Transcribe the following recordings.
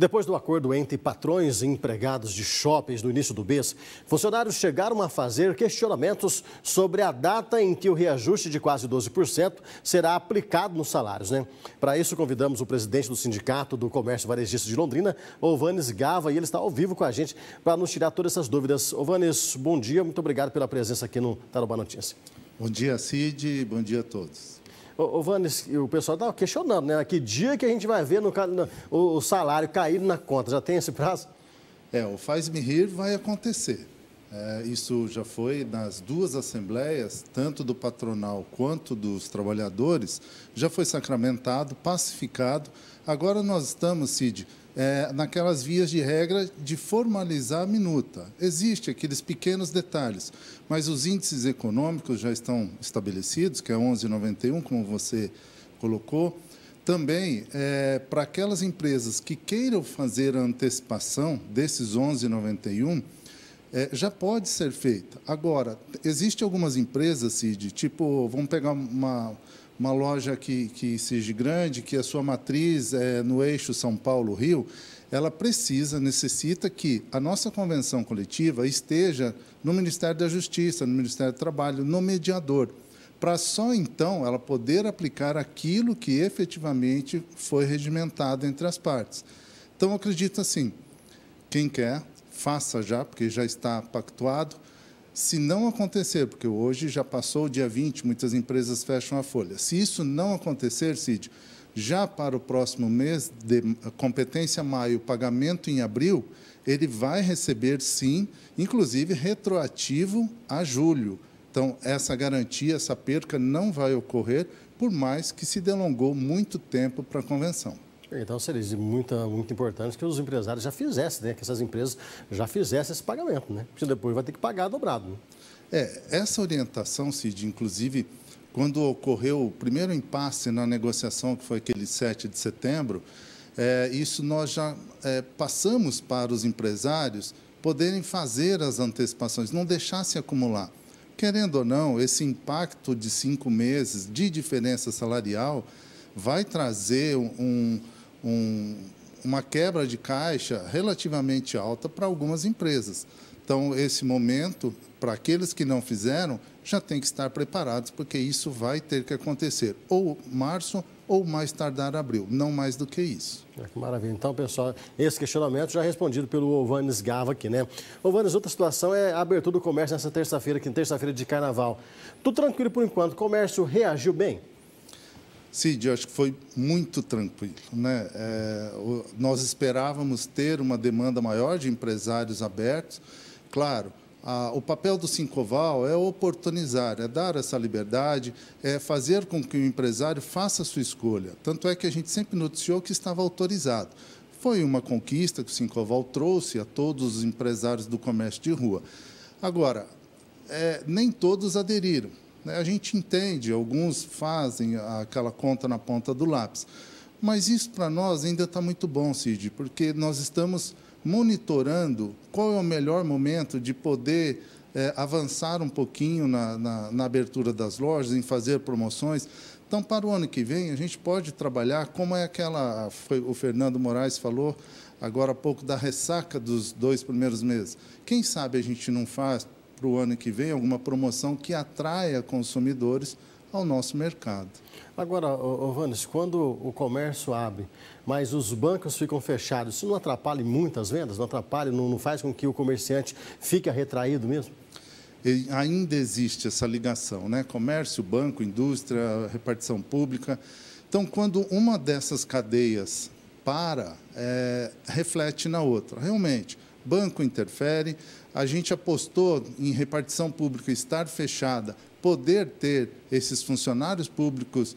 Depois do acordo entre patrões e empregados de shoppings no início do mês, funcionários chegaram a fazer questionamentos sobre a data em que o reajuste de quase 12% será aplicado nos salários. Né? Para isso, convidamos o presidente do Sindicato do Comércio Varejista de Londrina, Ovanes Gava, e ele está ao vivo com a gente para nos tirar todas essas dúvidas. Ovanes, bom dia, muito obrigado pela presença aqui no Tarobá Notícia. Bom dia, Cid, bom dia a todos. Ô, ô Vandes, o pessoal está questionando, né? Que dia que a gente vai ver no, no, o salário cair na conta? Já tem esse prazo? É, o faz-me rir vai acontecer. É, isso já foi nas duas assembleias, tanto do patronal quanto dos trabalhadores, já foi sacramentado, pacificado. Agora nós estamos, Cid, é, naquelas vias de regra de formalizar a minuta. Existem aqueles pequenos detalhes, mas os índices econômicos já estão estabelecidos, que é 11,91, como você colocou. Também, é, para aquelas empresas que queiram fazer a antecipação desses 11,91, é, já pode ser feita. Agora, existem algumas empresas, Cid, tipo, vamos pegar uma, uma loja que, que seja grande, que a sua matriz é no eixo São Paulo-Rio, ela precisa, necessita que a nossa convenção coletiva esteja no Ministério da Justiça, no Ministério do Trabalho, no mediador, para só então ela poder aplicar aquilo que efetivamente foi regimentado entre as partes. Então, acredito assim, quem quer faça já, porque já está pactuado. Se não acontecer, porque hoje já passou o dia 20, muitas empresas fecham a folha. Se isso não acontecer, Cid, já para o próximo mês, de competência maio, pagamento em abril, ele vai receber sim, inclusive retroativo a julho. Então, essa garantia, essa perca não vai ocorrer, por mais que se delongou muito tempo para a convenção. Então seria de muita, muito importante que os empresários já fizessem, né? que essas empresas já fizessem esse pagamento, né? porque depois vai ter que pagar dobrado. Né? É, essa orientação, Cid, inclusive, quando ocorreu o primeiro impasse na negociação, que foi aquele 7 de setembro, é, isso nós já é, passamos para os empresários poderem fazer as antecipações, não deixar se acumular. Querendo ou não, esse impacto de cinco meses de diferença salarial vai trazer um, um, uma quebra de caixa relativamente alta para algumas empresas. Então, esse momento, para aqueles que não fizeram, já tem que estar preparados, porque isso vai ter que acontecer ou março ou mais tardar abril, não mais do que isso. É, que maravilha. Então, pessoal, esse questionamento já respondido pelo Ovanes Gava aqui, né? Ovanes, outra situação é a abertura do comércio nessa terça-feira, que é terça-feira de carnaval. Tudo tranquilo por enquanto, o comércio reagiu bem? Cid, eu acho que foi muito tranquilo. Né? É, o, nós esperávamos ter uma demanda maior de empresários abertos. Claro, a, o papel do Sincoval é oportunizar, é dar essa liberdade, é fazer com que o empresário faça a sua escolha. Tanto é que a gente sempre noticiou que estava autorizado. Foi uma conquista que o Sincoval trouxe a todos os empresários do comércio de rua. Agora, é, nem todos aderiram. Né? A gente entende, alguns fazem aquela conta na ponta do lápis. Mas isso para nós ainda está muito bom, Cid, porque nós estamos monitorando qual é o melhor momento de poder é, avançar um pouquinho na, na, na abertura das lojas, em fazer promoções. Então, para o ano que vem, a gente pode trabalhar, como é aquela. Foi, o Fernando Moraes falou agora há pouco da ressaca dos dois primeiros meses. Quem sabe a gente não faz para o ano que vem alguma promoção que atraia consumidores ao nosso mercado. Agora, Vanes, quando o comércio abre, mas os bancos ficam fechados, isso não atrapalha muitas vendas? Não atrapalha, não, não faz com que o comerciante fique retraído mesmo? E ainda existe essa ligação, né? Comércio, banco, indústria, repartição pública. Então, quando uma dessas cadeias para, é, reflete na outra. Realmente, banco interfere. A gente apostou em repartição pública estar fechada, poder ter esses funcionários públicos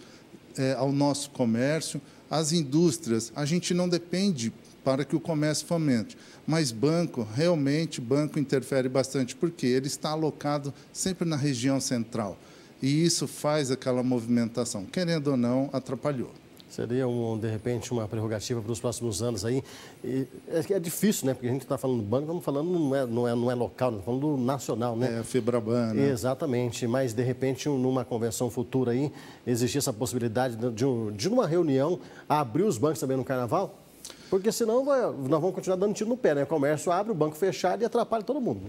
é, ao nosso comércio, as indústrias. A gente não depende para que o comércio fomente. Mas banco, realmente, banco interfere bastante, porque ele está alocado sempre na região central. E isso faz aquela movimentação. Querendo ou não, atrapalhou. Seria, um, de repente, uma prerrogativa para os próximos anos aí. E é, é difícil, né? Porque a gente está falando do banco, estamos falando, não é, não é, não é local, estamos né? falando do nacional, né? É, Febraban, né? Exatamente. Mas, de repente, numa convenção futura aí, existir essa possibilidade de, um, de uma reunião, abrir os bancos também no Carnaval? Porque senão vai, nós vamos continuar dando tiro no pé, né? O comércio abre, o banco fechado e atrapalha todo mundo.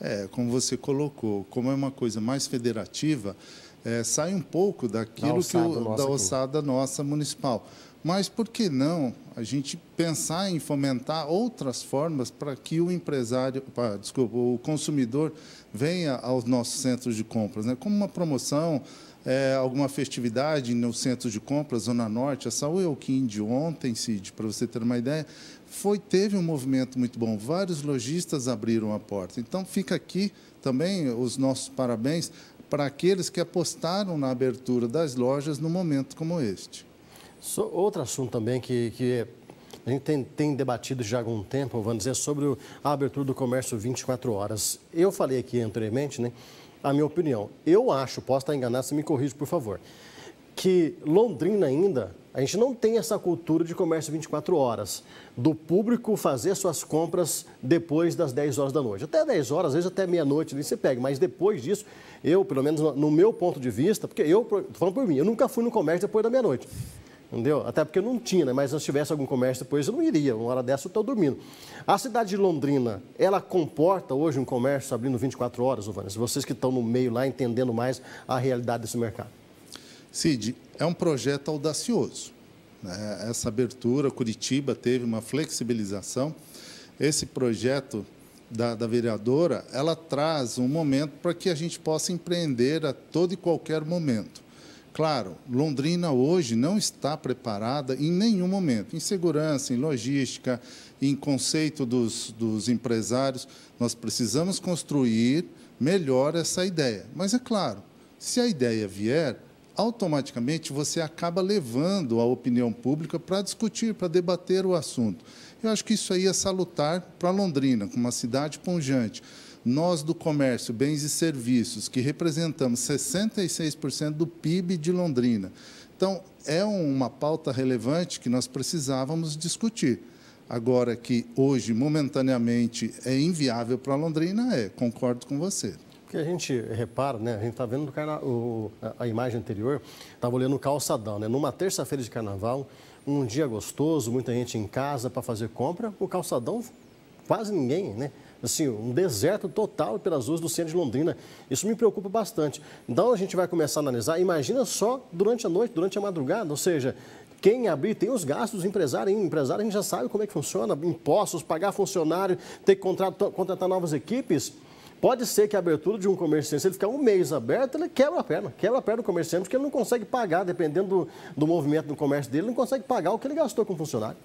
É, como você colocou, como é uma coisa mais federativa, é, sai um pouco daquilo da ossada, que o, nossa, da ossada aqui. nossa municipal. Mas por que não a gente pensar em fomentar outras formas para que o empresário, desculpa, o consumidor venha aos nossos centros de compras, né? Como uma promoção, é, alguma festividade no centro de compras, Zona Norte, a Saúl Elquim de ontem, Cid, para você ter uma ideia, foi teve um movimento muito bom. Vários lojistas abriram a porta. Então, fica aqui também os nossos parabéns para aqueles que apostaram na abertura das lojas num momento como este. So, outro assunto também que, que é, a gente tem, tem, debatido já há algum tempo, vamos dizer, sobre a abertura do comércio 24 horas. Eu falei aqui anteriormente, né? a minha opinião. Eu acho, posso estar enganado, se me corrija, por favor, que Londrina ainda, a gente não tem essa cultura de comércio 24 horas, do público fazer suas compras depois das 10 horas da noite. Até 10 horas, às vezes até meia-noite ali você pega, mas depois disso, eu, pelo menos no meu ponto de vista, porque eu, estou falando por mim, eu nunca fui no comércio depois da meia-noite entendeu? Até porque eu não tinha, né? mas se eu tivesse algum comércio depois eu não iria, uma hora dessa eu estou dormindo. A cidade de Londrina, ela comporta hoje um comércio abrindo 24 horas, Vanessa? Vocês que estão no meio lá, entendendo mais a realidade desse mercado. Cid, é um projeto audacioso. Né? Essa abertura, Curitiba teve uma flexibilização. Esse projeto da, da vereadora, ela traz um momento para que a gente possa empreender a todo e qualquer momento. Claro, Londrina hoje não está preparada em nenhum momento, em segurança, em logística, em conceito dos, dos empresários. Nós precisamos construir melhor essa ideia. Mas é claro, se a ideia vier, automaticamente você acaba levando a opinião pública para discutir, para debater o assunto. Eu acho que isso aí é salutar para Londrina, como uma cidade pungente. Nós do comércio, bens e serviços, que representamos 66% do PIB de Londrina. Então, é uma pauta relevante que nós precisávamos discutir. Agora que hoje, momentaneamente, é inviável para Londrina, é, concordo com você. Porque a gente repara, né? A gente está vendo carna... o... a imagem anterior, estava olhando o calçadão, né? Numa terça-feira de carnaval, um dia gostoso, muita gente em casa para fazer compra, o calçadão quase ninguém, né? assim, um deserto total pelas ruas do centro de Londrina. Isso me preocupa bastante. Então a gente vai começar a analisar, imagina só durante a noite, durante a madrugada, ou seja, quem abrir tem os gastos do empresário, hein? empresário a gente já sabe como é que funciona, impostos, pagar funcionário, ter que contratar, contratar novas equipes. Pode ser que a abertura de um comerciante, se ele ficar um mês aberto, ele quebra a perna, quebra a perna do comerciante, porque ele não consegue pagar, dependendo do, do movimento do comércio dele, ele não consegue pagar o que ele gastou com o funcionário.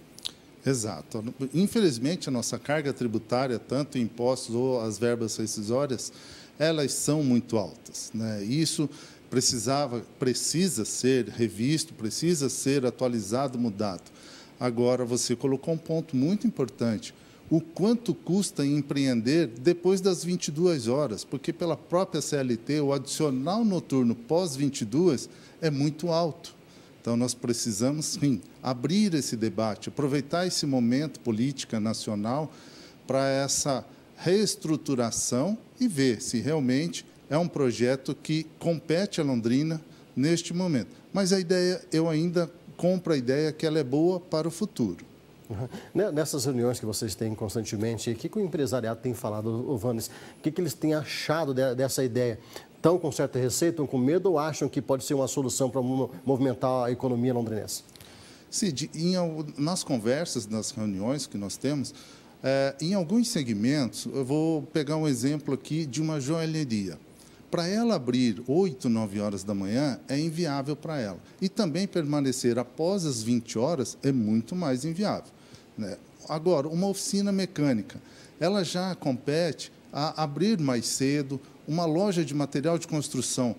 Exato. Infelizmente, a nossa carga tributária, tanto impostos ou as verbas rescisórias, elas são muito altas. Né? Isso precisava, precisa ser revisto, precisa ser atualizado, mudado. Agora, você colocou um ponto muito importante. O quanto custa empreender depois das 22 horas? Porque, pela própria CLT, o adicional noturno pós 22 é muito alto. Então, nós precisamos, sim, abrir esse debate, aproveitar esse momento política nacional para essa reestruturação e ver se realmente é um projeto que compete a Londrina neste momento. Mas a ideia, eu ainda compro a ideia que ela é boa para o futuro. Uhum. Nessas reuniões que vocês têm constantemente, o que, que o empresariado tem falado, Vanes? O que, que eles têm achado de, dessa ideia estão com certa receita, estão com medo ou acham que pode ser uma solução para movimentar a economia londrinense? Cid, em, nas conversas, nas reuniões que nós temos, é, em alguns segmentos, eu vou pegar um exemplo aqui de uma joalheria. Para ela abrir 8, 9 horas da manhã é inviável para ela. E também permanecer após as 20 horas é muito mais inviável. Né? Agora, uma oficina mecânica, ela já compete a abrir mais cedo. Uma loja de material de construção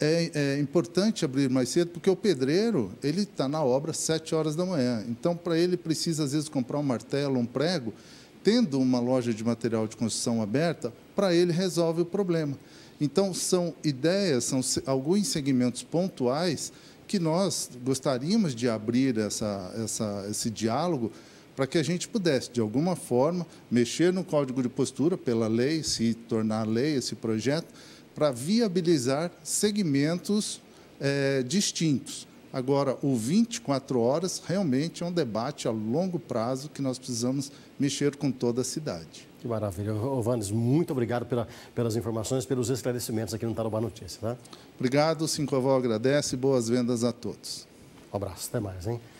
é, é importante abrir mais cedo, porque o pedreiro ele está na obra às 7 horas da manhã. Então, para ele, precisa, às vezes, comprar um martelo, um prego. Tendo uma loja de material de construção aberta, para ele resolve o problema. Então, são ideias, são alguns segmentos pontuais que nós gostaríamos de abrir essa, essa, esse diálogo para que a gente pudesse, de alguma forma, mexer no código de postura pela lei, se tornar lei esse projeto, para viabilizar segmentos é, distintos. Agora, o 24 horas realmente é um debate a longo prazo que nós precisamos mexer com toda a cidade. Que maravilha. Vandes, muito obrigado pela, pelas informações, pelos esclarecimentos aqui no Tarobá Notícia. Tá? Obrigado, Cinco Avó agradece e boas vendas a todos. Um abraço, até mais, hein?